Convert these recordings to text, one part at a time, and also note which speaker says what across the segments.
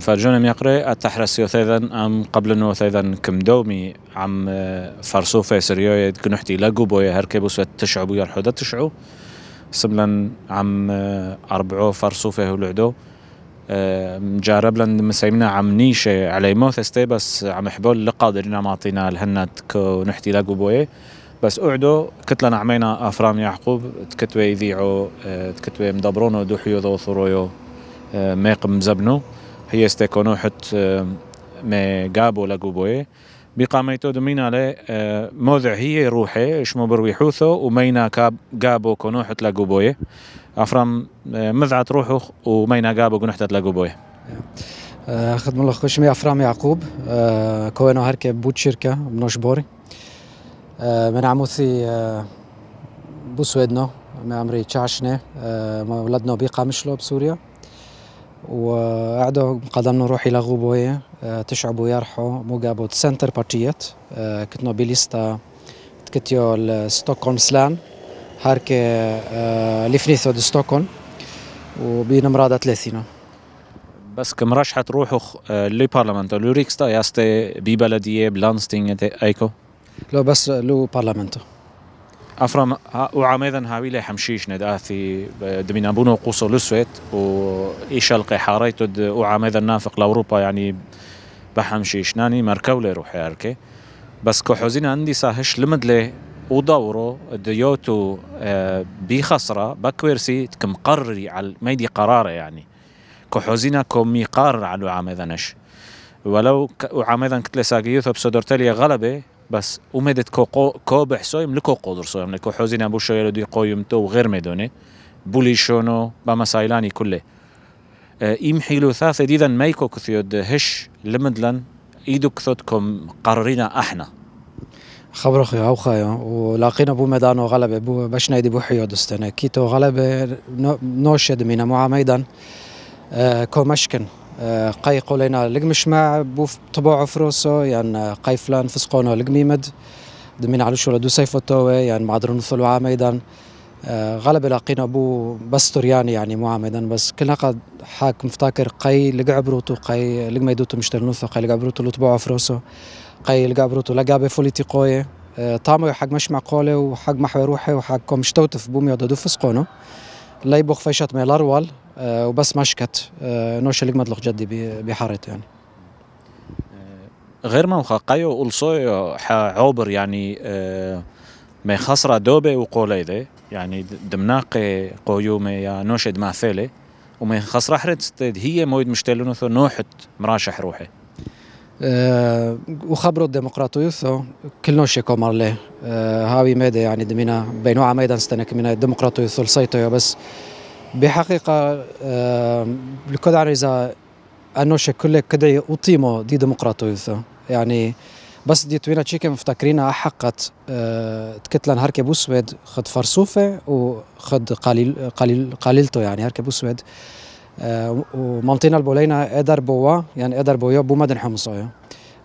Speaker 1: فرجونا ميقري التحرس يوثيذا ام قبل انه كم دومي عم أه، فرصوفة سريوية كنحتي لقو بويا هركبو سوى تشعو بويا الحودة تشعو سملن عم أه، أربعو فرصوفة ولعدو مجارب أه، لن مسايمنا عم نيشة على موث استي بس عم حبول لقادرنا معطينا الهنات كو نحتي لقو بويا بس اعدو كتلنا عمينا أفرام يعقوب تكتوي يذيعو تكتوي مدبرونو دوحيو ذو ثرويو ميقم زبنو hieste konohet me Gabo Laguboe بقاميتو دمين على آه، موضع هي روحي شمو بروي حوثو ومينا كاب كونو حت لجوبوي أفرام آه، مذعت روحو ومينا كونو حت لجوبوي
Speaker 2: آه، خدم الله خوش مي أفرام يعقوب كوينو هركي بود شركة بنوش بوري من عموثي بوسويدنو من عمري تشعشنة ولدنا بقى مشلو بسوريا وقعدوا قدمنا نروح إلى غوبوية آه، تشعبوا يرحوا مو سنتر بارتيات آه، كتنو بليستا تكتيو ستوكهولم سلان هاركي آه، لفنيثو دي وبين وبنمرادة 30
Speaker 1: بس كم رشحة تروحوا لي بارلمنت لو ريكستا ياستي ببلدية بلانستينغ ايكو
Speaker 2: لو بس لو بارلمنتو
Speaker 1: افرام آه، وعاميدا هاويلة حمشيش نداثي آه، دمينابونو قوصو لسويت وإيشا القي حاريتو وعاميدا نافق لأوروبا يعني بحمشيش ناني مركولي روحي أركي بس كحوزين عندي ساهش لمدلي ودورو ديوتو آه، بخسرة بكويرسي كم قرري على ميدي قراره يعني كو كومي قرر على عاميدنش ولو عاميدن كتلي ساقيوثو بسودرتاليا غلبة بس اومدت کو قو... کو به حسایم لکو قدر سویم لکو حوزی نبو شایل دوی قایم تو غیر میدونه با مسائلانی کله اه، ایم حیلو ثاث دیدن میکو كثيود هش لمدلن ایدو إيدو کم قرارینا أحنا
Speaker 2: خبر خويا او و ولاقينا بو و غلبه بو باش نايدي بو حیاد حيود کی تو غلبة نوشد مينا مع ميدان آه قاي قولينا مع بوف طبوع فروسو يعني قاي فلان فسقونو مد دمين على شو لدو سيفو توي يعني معدر ثلو عاميدا آه، غلب لاقينا بو بستر يعني يعني مو عاميدا بس كلنا قد حاك مفتكر قاي لقعبروتو قاي لقميدوتو مشتل نوثو قاي لقعبروتو لطبوع فروسو قاي لقعبروتو لقابي فوليتي قوي آه، طامو حق مشمع قولي وحق محوي روحي وحق كومشتوتف بومي ودو فسقونو لا يبوخ فيشات ميلار آه، وبس ما شكت آه، نوش اللي مدلق جدي بحارت يعني
Speaker 1: غير ما خاقيو ألصو عبر يعني آه، ما خسر دوبة وقولي ذي يعني دمناقي قويومي ما نوش دماثلة وما خسرة حرت هي مويد مشتلون نوحت مراشح روحي
Speaker 2: أه وخبروا الديمقراطيوثو كل نوشي كومر له هاوي ميدا يعني دمينا بينوعة ميدا ستنك من الديمقراطيوثو لصيتو بس بحقيقة الكدعرزة آه، أنوش كل كدعي أطيمو دي ديمقراطية يعني بس دي توينا تشيكي مفتكرينها حقت آه، تكتلن هركب بوسويد خد فرسوفة وخد قليل قليل قليلته يعني هركب بوسويد آه، ومنطينا البولينا قدر بوا يعني قدر بوا بو مدن حمصويا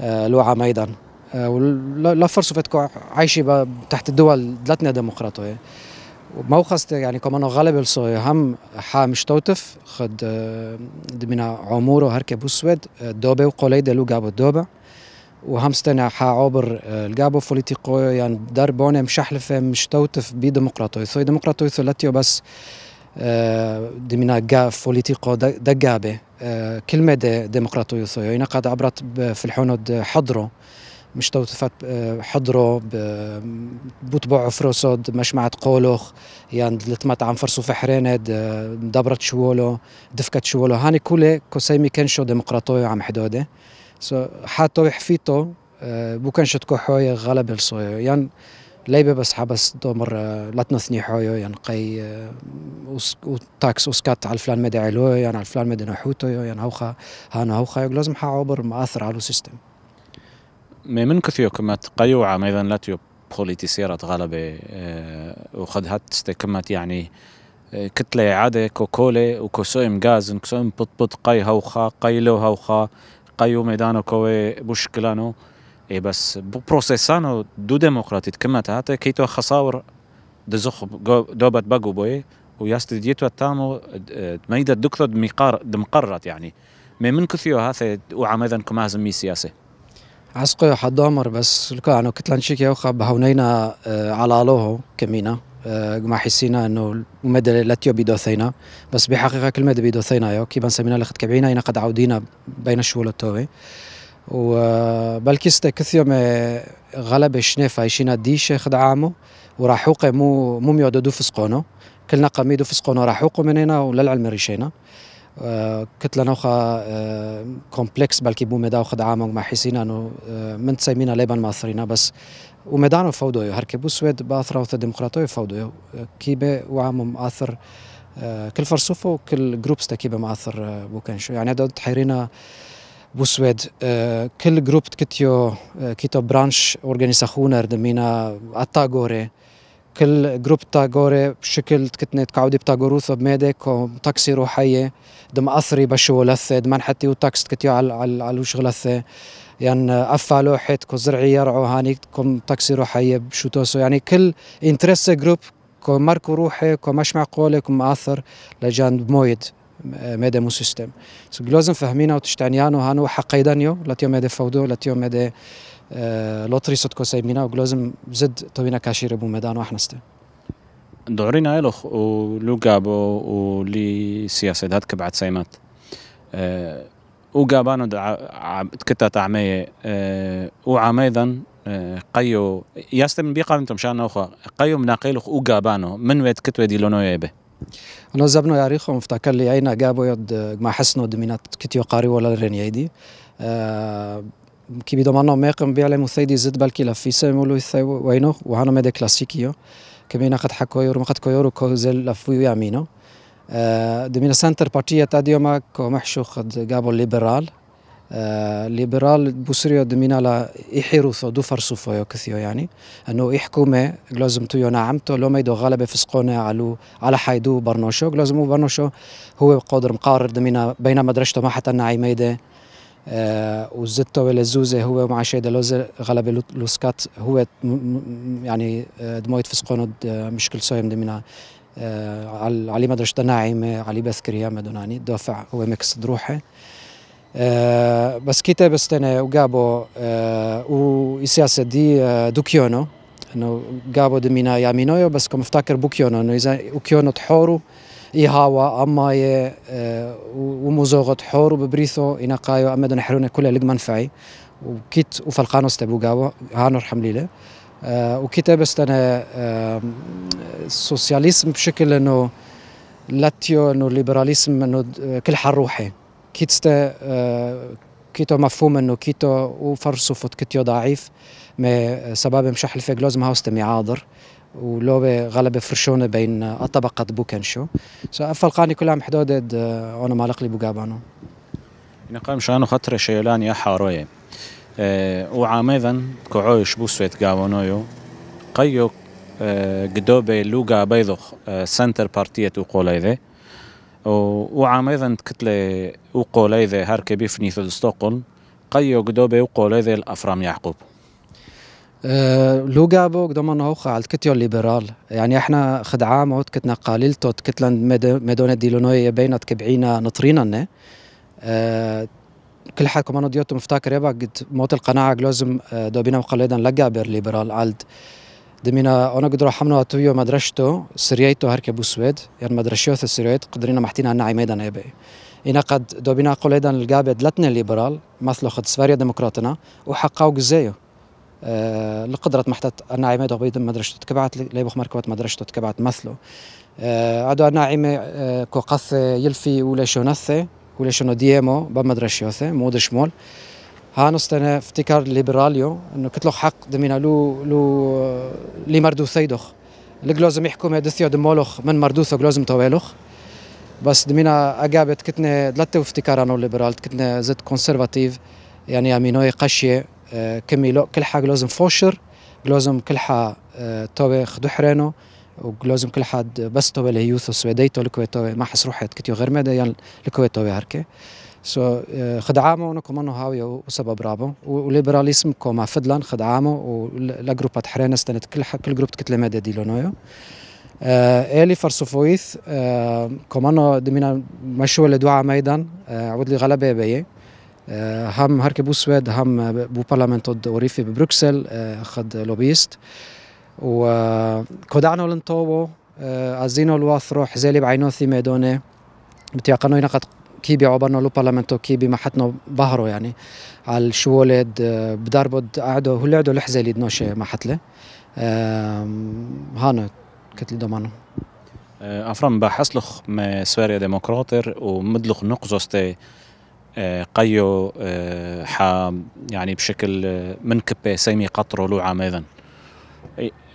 Speaker 2: لوعة ميدان ولا فرصوفة عايشة تحت الدول دلتنا ديمقراطية وبموخست يعني كمان غالب الصغير هم حا مش توتف خد آه، دمنا عمور هركب بوسود آه، دوبة وقليدة لو جابو دوبة وهم استنى حا عبر آه، الجابو فوليتيقو يعني دربونة مشحلفة مش توتف بي ديمقراطية ثوي ديمقراطية ثلاثيو بس دمنا جا فوليتيقو جابة كلمة ديمقراطية ثوي يعني قد عبرت في الحنود حضره مش آه، حضرو حضره بوتبوع مش مشمعة قولوخ يعني لتمت عم فرسو فحريند آه، دبرت شوولو دفكت شوولو هاني كله كوسيمي كنشو ديمقراطوي عم حدوده سو حاتو حفيتو بو كنشو تكو حوية غلب الصويو يعني ليبي بس حبس دومر آه، لا تنثني حويو يعني قي وتاكس وسكات على الفلان مدى علويو يعني على الفلان مدى نحوتو يعني هوخا هانا هوخا لازم حعبر مأثر على السيستم
Speaker 1: من ايضا لا ميذا لاتيو سيرات غالبة آه، وخد هات كمات يعني آه، كتلة عادة كوكولي وكوسويم غاز كوسويم بط بط قاي هوخا قاي لو هوخا قايو ميدانو كوي بوشكلانو اي بس بو بروسيسانو دو ديمقراطي كمات هات كيتو خصاور دزخ دوبت باقو بوي ديتو التامو آه، ميدا دكتور دمقار يعني يعني من كثيو وعام ايضا كما مي سياسي
Speaker 2: عسقو حضامر بس لكو يعني كتلانشيك يوخا بهونينا آه، على لوهو كمينا آه، ما حسينا انه لا لاتيو دوثينا بس بحقيقه كلمه دوثينا يو كي بنسمينا لخت كبعينا هنا قد عودينا بين الشغل التوي وبلكي آه، كثير ما غلب شنيف عايشين ديش خد عامو وراحوق مو مو ميودو دو فسقونو كلنا قميدو فسقونو راحو من وللعلم ريشينا كتله آه، نوخا كومبلكس بلكي بوميدا وخد عام مع حسينا انه آه، من تسيمينا ليبان ماثرينا بس وميدانو فودويو هركي سويد باثرا وثا ديمقراطيو فودويو كيبه وعامو ماثر آه، كل فرصوفه وكل جروبس تكيبه ماثر بوكنشو يعني هذا تحيرينا بوسويد كل جروب كتيو كيتو برانش اورجانيساخونا دمينا اتاغوري كل جروب تاغوري بشكل كتنة تقعودي بتاغوروس بميدك وتاكسي روحية دم أثري بشو لثة دمان حتى وتاكس تكتيو على على على وش غلثة يعني أفا لوحت كو زرعي يرعو هاني كم تاكسي روحية بشو توسو يعني كل انترس جروب كو ماركو روحي كو مش معقولة كو مأثر لجان بمويد مدى مو سيستم سو لازم فهمينا وتشتعنيانو هانو حقيدانيو لاتيو مدى فودو لاتيو مدى آه، لطري صدكو سايمينا وغلوزم زد طوينا كاشير ابو ميدان واحنستي
Speaker 1: دورينا قابو و ولي سياسة هاد كبعت سايمات أه قابانو تكتات تكتا أه وعميدا عميدا آه، قيو من بيقا انتم شان اخرى قيو مناقيلوخ قابانو من ويت كتوة دي لونو يبه
Speaker 2: انا زبنو ياريخو مفتكر لي اين قابو يد ما حسنو دمينات كتيو قاري ولا رين يدي آه، كي بيدو مانو ميقم بي على مسيدي زد بالكي لا في سيمو لو سي وينو وهانو ميدي كلاسيكيو كمينا قد حكويرو قد كويرو كوزل لا فيو يامينو دو مينا سنتر بارتي تاع ديما كو محشو قد غابو ليبرال ليبرال بوسريو دو مينا لا يحيرو سو دو فرسو فيو كثيو يعني انه يحكومي لازم تو يو نعمتو لو ميدو غلبه فسقوني على على حيدو برنوشو لازم برنوشو هو قادر مقرر دو مينا بينما ما حتى نعيميده والزتة والزوزة هو مع شيء دلوزة غلبة لوسكات هو يعني آه، دمويت فسقوند آه، مشكل صايم دمنا آه، علي مدرسة ناعمة علي بذكرية مدوناني دافع هو مكس دروحه أه بس كيتا بستنا وجابو أه وسياسة دي أه دوكيونو انه جابو دمينا يامينويو بس كم افتكر بوكيونو انه اذا وكيونو تحورو إيهاوا أماي آه، ومزوغة حور وببريثو إنقايو أما دون حرونا كلها لق منفعي وكيت وفلقانوس هانو رحم ليلة آه، وكتاب أنا سوسياليسم بشكل انه لاتيو انه ليبراليسم انه كل حر روحي كيتستا آه، كيتو مفهوم انه كيتو وفرصفت كيتو ضعيف ما سبب مشح الفيك لازم هاوست عاضر ولوبه غلبه فرشونه بين الطبقة بوكنشو سو فالقاني كلام حدودد آه، انا بوكابانو بوغابانو
Speaker 1: نقام شانو خطر شيلان يا حارويه آه، وعامذا كعويش بوسويت غاونويو قيو آه، قدوبي لوغا بيضخ سنتر بارتية وقولايذي وعامذا كتلي وقولايذي هركبي فني ثلستوقل قيو قدوبي وقولايذي الأفرام يعقوب
Speaker 2: أه، لوغا بوغ دمان هوخا على الكتيو ليبرال يعني احنا خدعام هوت كتنا قاليلتو كتلان ميدونا دي لونوي بينات كبعينا نطرينا اه كل حد كمان ديوتو مفتكر يبا قد موت القناعة لازم أه، دوبينا مقلدا لقا ليبرال عالد دمينا انا قد حمنا اتويو مدرشتو سريايتو هركي بو سويد يعني مدرشيو السريايت قدرينا محتينا انا عميدا يبا إنا قد دوبينا قليدا لقا بير لتنا ليبرال مثل خد سفاريا ديمقراطنا وحقاو قزايو آه، لقدرت محتت الناعمة دغبيد مدرسة تكبعت ليبخ مركبت مدرسة تكبعت مثله آه، عدو الناعمة آه، كو قص يلفي ولا شو ولا شنو ديمو بمدرسة مود شمول نستنى افتكار ليبراليو انه كتلو حق دمينا لو لو لي مردو سيدخ لازم يحكم هدسيو دمولوخ من مردوسو لازم طويلوخ بس دمينا اجابت كتنا دلت افتكار انه ليبرال كتنا زد كونسرفاتيف يعني امينوي قشيه كمي كلحة جلازم فوشر كل كلحة آه، توي خدو حرينو وجلازم كل حد بس توي لهيوثو سويديتو لكوي ما حس روحي كتيو غير مادا يعني لكوي هركي سو آه، خدعامو نو كمان هاوي وسبب رابو وليبراليزم كوما فدلان خدعامو ولا جروبات حرينا استنت كل كل جروب كتلة لونويو آه إلي آه كمان دمينا مشوا لدعاء ميدان آه، عود لي غلبة بيه آه، هم بو سويد هم بو بارلمنت الريفي ببروكسل آه، خد لوبيست وكودعنا لنطوبو عزينا آه، الواثرو حزالي بعينوثي ميدوني بتيقنو ينقد كي بيعبرنا لو بارلمنتو كي بمحتنا بهرو يعني على ولد بدربد قعدوا هو قعدوا لحزالي دنوشي محتله هانا كتلي دومانو
Speaker 1: افرام بحسلخ من سوريا ديمقراطر ومدلخ نقزوستي آه، قيو آه، حام يعني بشكل آه، كبه سيمي قطره عام ميذن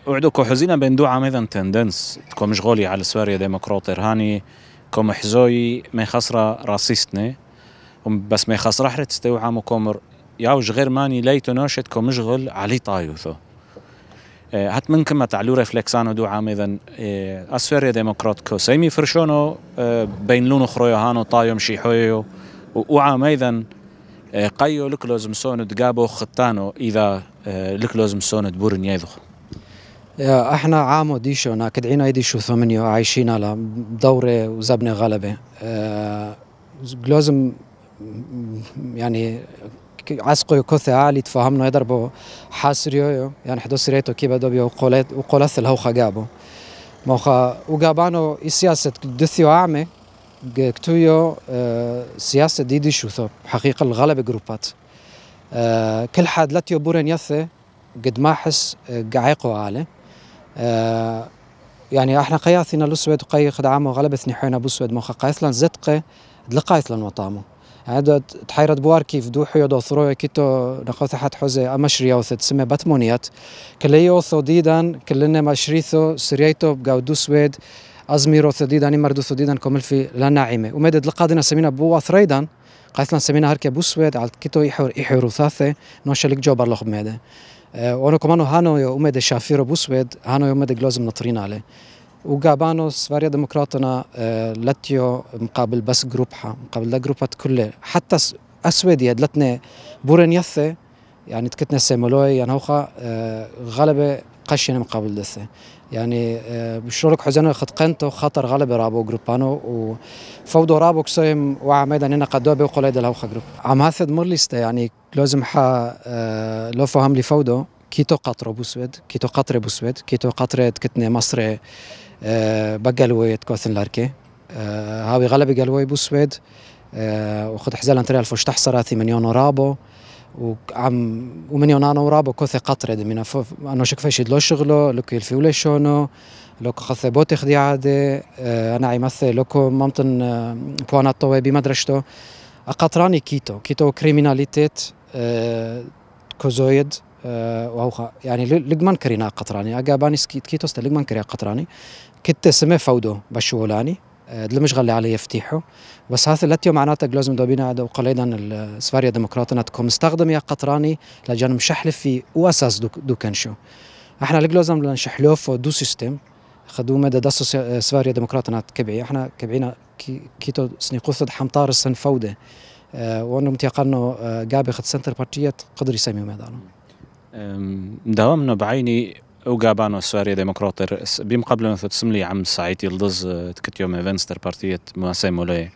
Speaker 1: وعدوكو إيه، حزينا بين دو عام اذن تندنس تكو مشغولي على سوريا ديمقراطر هاني كوم حزوي ما خسرة راسيستني بس ما خسرة حرت عام مكومر ياوش غير ماني ليتو نوشت كو مشغل علي طايوثو هات من كما تعلو رفلكسانو دو عام اذا اسفيريا ديمقراط كو سيمي فرشونو بين لونو خرويو هانو طايو مشي حويو وعام أيضا آه، قيو لازم سوند قابو خطانو إذا آه، لازم سوند بورن يذخ
Speaker 2: احنا عامو ديشونا كدعينا يديشو ثمانية عايشين على دوري وزبني غلبة آه، لازم يعني عسقو كوثة عالي تفهمنا يضربو حاسريو يعني حدو سريتو بدو بيو قولات وقولات الهوخة قابو موخا وقابانو السياسة دثيو عامي قكتويو اه، سياسة ديدي شوثو حقيقة الغلبة جروبات كل اه، حد لاتيو بورين يثي قد ما حس قعيقو اه، عالي يعني احنا قياثينا لسويد قي قد عامو غلب ثنيحونا بسويد موخا قايثلان زدقي دلقايثلان وطامو عاد تحيرت بوار كيف دو حيو دو ثرو كيتو نقوث حد حوزي امشري او تسمى باتمونيات ثو ديدان كلنا مشريثو سريتو بقاو دو سويد أزميرو ثديدان إمردو ثديدا كمل في لا ناعمة ومدد لقادنا سمينا بو ثريدان قاتلنا سمينا هركي سويد على كيتو يحور يحور ثاثة نوشلك جوبر لخ ميدا آه، وأنا كمانو هانو يومد شافيرو بو سويد هانو يومد جلوزم نطرين عليه وقابانو سفاريا ديمقراطنا آه، لاتيو مقابل بس جروبها مقابل لا جروبات كله حتى أسود يدلتنا بورن يثة يعني تكتنا سيمولوي يعني هوخا آه، غلبة قشن مقابل دسه يعني آه، بشرك حزنا قنتو خطر غلب رابو جروبانو وفوضو رابو كسيم وعميدا هنا قدوا بي وقول هيدا الهوخا جروب عم هاثد مرليستا يعني لازم حا آه، لو فهم لي فوضو كيتو قطر بوسود كيتو قطر بوسود كيتو قطر كتني مصر آه، بقلوي تكوثن لاركي هاوي غلب قلوي بوسود وخد حزالة انتريال فوش تحصراتي مليون رابو وعم ومن انا ورابو كوثي قطرة من انا فيش يدلو شغلو لوكو يلفي ولا شونو لوكو خثي بوتي خدي عادي انا عيمثي لوكو ممتن آه، بوانا طوي بمدرشتو اقطراني كيتو كيتو كريميناليتيت آه، كوزويد آه، واوخا يعني لقمان كرينا قطراني اقاباني كيتو استا لقمان كرينا قطراني كنت سمي فودو بشولاني المشغل اللي عليه يفتيحه بس هذا تيو معناتها جلوزم دوبينا دو وقليدا السفاريا ديمقراطنا تكون مستخدمة قطراني لجان مشحلف في واساس دو, دو كنشو احنا الجلوزم بدنا نشحلوه في دو سيستم خدوه مدى دس سفاريا ديمقراطنا كبعي احنا كبعينا كيتو سنيقوثد حمطار السن فودة اه وانو متيقنو آه، قابي خد سنتر بارتيات قدر يسميو مدانا
Speaker 1: دوامنا بعيني او وقابانو السورية ديمقراطر بمقابل قبل مثل تسملي عم سعيتي الضز آه، تكتيوم ايفنستر بارتية مواسي مولاي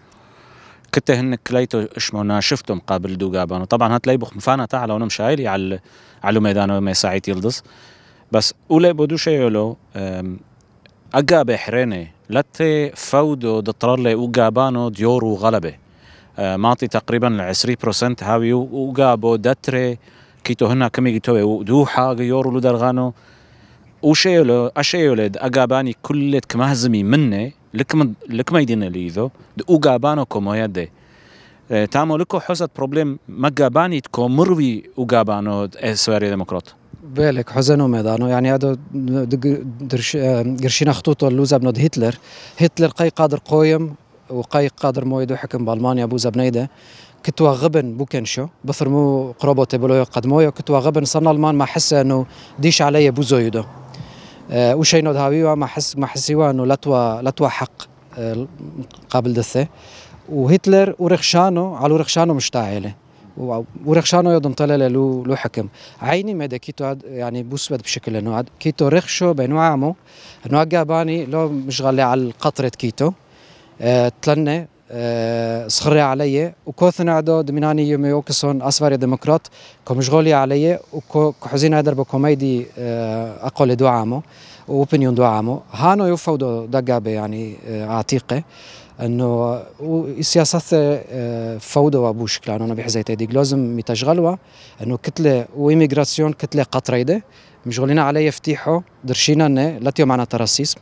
Speaker 1: كنت هن كليتو اشمونا شفتهم مقابل دو قابانو طبعا هات ليبوخ مفانا تاع لو نمشي عيلي على على ميدانو ما سعيتي يلدز بس اولي بدو شيولو اقا بحريني لتي فودو دطرلي وقابانو ديورو غلبه آه، معطي تقريبا 20% هاوي وقابو دتري كيتو هنا كمي جيتو دوحة غيورو لدرغانو وشيلو أشيولد أقاباني كلت كمهزمي مني لكم لكم يدين لي ذو دو أقابانو كمو يدي آه، تامو لكو حوزت بروبليم ما مقاباني تكو مروي أقابانو آه، سواري ديمقراط
Speaker 2: بالك حزنو ميدانو يعني هذا درش آه، قرشينا خطوطه اللوزة بنود هتلر هتلر قي قادر قويم وقي قادر مويدو حكم بالمانيا بوزا بنيده كتوا غبن بوكنشو بثرمو قربو تبلو قدمويو كتوا غبن صنع المان ما حس انه ديش علي بوزويدو أه، وشينو دهاويوا ما حس ما حسيوا انه لتوا لتوا حق أه، قبل دثه وهتلر ورخشانو على رخشانو مشتعله ورخشانو يضم طلال له لو حكم عيني ما كيتو يعني بوسود بشكل انه كيتو رخشو عامو انه جاباني لو مشغله على قطره كيتو أه، تلنى صخري علي وكوثن عدو دميناني يومي وكسون أسفاري ديمقراط كمشغولي علي وكحزين هدرب كوميدي آه، أقول دو عامو وبنيون دو عامو هانو يوفو دو دقابي يعني آه، عتيقة انه السياسات آه، فوضى وابوش كلان انا بحزيت هذيك لازم متشغلوا انه كتله وإيميغراسيون كتله قطريده مشغولين علي يفتحوا درشينا لا تيو معنا تراسيسم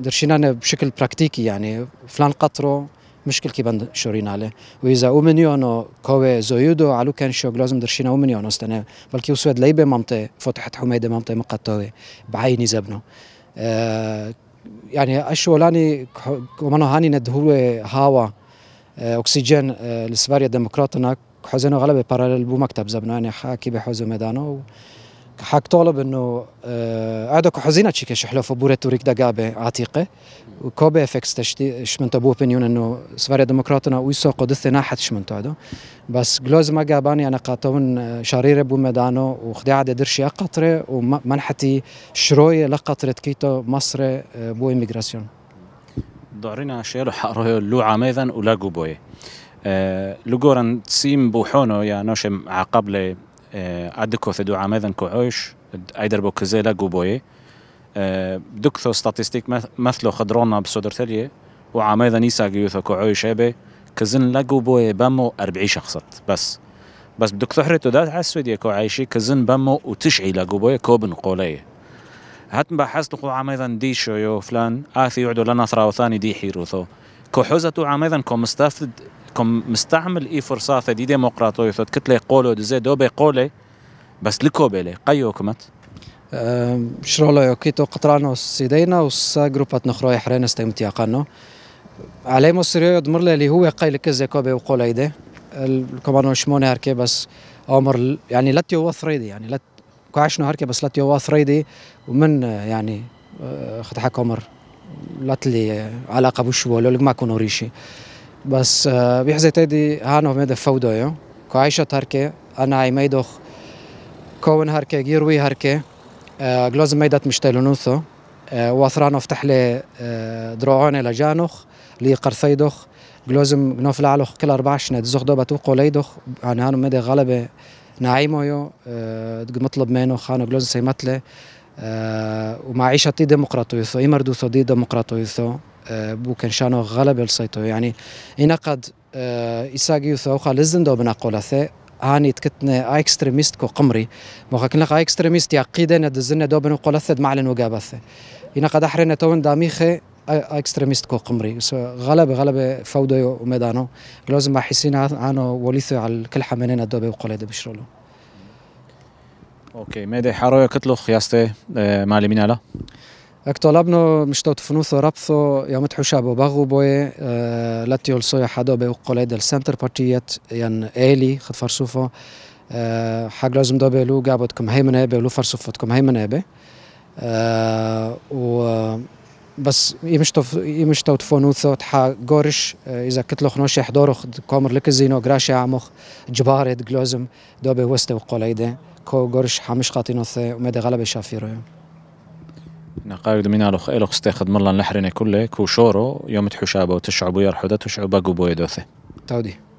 Speaker 2: درشينا بشكل براكتيكي يعني فلان قطرو مشكل كي بند شورينا له وإذا أومنيونو كوي زويدو علو كان شو لازم درشينا أومنيونو استنى بلكي وسود ليبة ممتي فتحت حميدة مامته مقطوي بعيني زبنو يعني أشولاني كمانو هاني ندهوه هوا أكسجين لسفاريا ديمقراطنا حزنو غلبة بارالل بو مكتب زبنو يعني حاكي بحوزو ميدانو حق طالب انه آه، عندك حزينة تشيك شحلوف بورة توريك دقابة عتيقة وكوبي افكس تشتي شمنتو بو بنيون انه سفاري ديمقراطنا ويسو قدثي ناحت شمنتو هذا بس جلوز ما جاباني انا قاطون آه، شرير بو مدانو وخداع درشي قطرة ومنحتي شروية لقطرة كيتو مصر آه، بو اميغراسيون
Speaker 1: دارينا شيلو حقرو لو ميذا ولا قبوية أه سيم بوحونو يا نوشم عقبلي ادكو آه، ثدو عامذن كو عوش ايدر بو كزيلا kuzela guboye آه، دكتو ستاتستيك مثلو خدرونا بسودر تليه وعميدا نيسا كو عوش ايبي كزن لقو بوي بامو أربعي شخصت بس بس بدك تحرتو دات على السويدية كو عايشي كزن بامو وتشعي لقو بوي كوبن قولي هات بحث لقو عامذن دي شو يو فلان آثي يعدو لنا ثراو ثاني دي حيروثو كو حوزتو عامذن كو مستافد كم مستعمل اي فرصه فديده مقراطوي ثوت كتلي قولو دزي دوبي قولي بس لكوبيلي قيو كمت
Speaker 2: شرولو يوكيتو قطرانو سيدينا وسا جروبات نخرى يحرين استمتيا قانو علي سريو يدمر لي هو قيل كزي كوبي وقول ايدي كمانو شمون هركي بس عمر يعني لاتيو وثريدي يعني لات كعشنو هركي بس لاتيو وثريدي ومن آه، يعني آه، خد حك عمر لاتلي علاقه بوشو لو ما كونو ريشي بس آه، بيح تادي هانا هانو ميدا فودو يو كعيشة هركة أنا عي ميدوخ كون هركي جيروي هركي جلوز آه، ميدات مشتلونوثو آه، واثرانو فتح لي دروعوني لجانوخ لي قرثيدوخ جلوزم جنوف لعلوخ كل أربع شنات زوخ دوبا توقو ليدوخ أنا يعني هانو ميدا غلبة نعيمو يو مطلب منو خانو جلوز سيمتلي ومعيشة دي ديمقراطويثو إمردوثو دي ديمقراطويثو بوكن شانو غلب السيطو يعني هنا قد آه، إساقيو ثوقا لزن دو بنا قولثي هاني تكتنا اكستريميست كو قمري موخا كنا اكستريميست يعقيدة ندزنا دو بنا قولثي معلن وقابثي هنا قد أحرنا تون داميخي اكستريميست كو قمري غلب غلب فودو وميدانو لازم حسين عنو وليثو على كل حمانين دو دوبي وقولي
Speaker 1: بشرولو اوكي ميدي حارويا كتلو خياستي آه، مالي مينالا
Speaker 2: هيك طلبنا مش تو تفنوثو رابثو يوم تحوشا بو باغو بوي أه لاتيو لصويا حدو بي وقلي دل سنتر بارتيات ين ايلي خد فرسوفو أه حاج لازم دوبي لو قابو تكم هاي من ابي ولو فرسوفو تكم هاي من ابي أه و بس يمش تو يمش تو تفنوثو تحا غورش أه اذا كتلو خنوش يحضورو خد كومر لكزينو غراشي عموخ جبارد جلوزم دوبي وست وقلي دي كو غورش حامش خاطينو ثي ومدي غلبي شافيرو يوم
Speaker 1: نقايد من الوخ إلوخ استيخد مرلا نحرني كله كو شورو يوم تحشابه وتشعبو يرحدة تشعبه قبو يدوثي تودي